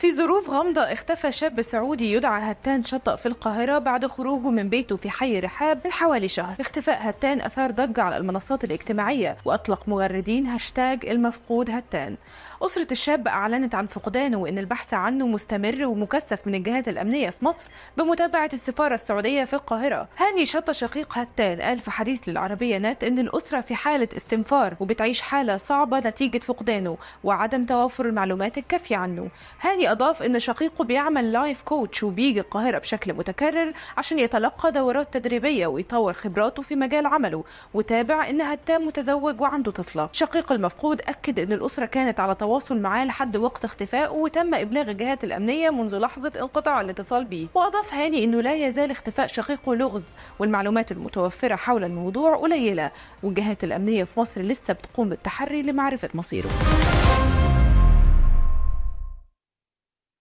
في ظروف غامضة اختفى شاب سعودي يدعى هتان شطأ في القاهرة بعد خروجه من بيته في حي رحاب من حوالي شهر اختفاء هتان أثار ضجة على المنصات الاجتماعية وأطلق مغردين هاشتاج المفقود هتان أسرة الشاب أعلنت عن فقدانه وإن البحث عنه مستمر ومكثف من الجهات الأمنية في مصر بمتابعة السفارة السعودية في القاهرة هاني شط شقيق هتان قال في حديث للعربية نت إن الأسرة في حالة استنفار وبتعيش حالة صعبة نتيجة فقدانه وعدم توافر المعلومات الكافية عنه هاني أضاف أن شقيقه بيعمل لايف كوتش وبيجي القاهرة بشكل متكرر عشان يتلقى دورات تدريبية ويطور خبراته في مجال عمله وتابع أن هتام متزوج وعنده طفلة شقيق المفقود أكد أن الأسرة كانت على تواصل معاه لحد وقت اختفائه وتم إبلاغ الجهات الأمنية منذ لحظة انقطاع الاتصال به وأضاف هاني أنه لا يزال اختفاء شقيقه لغز والمعلومات المتوفرة حول الموضوع قليلة والجهات الأمنية في مصر لسه بتقوم بالتحري لمعرفة مصيره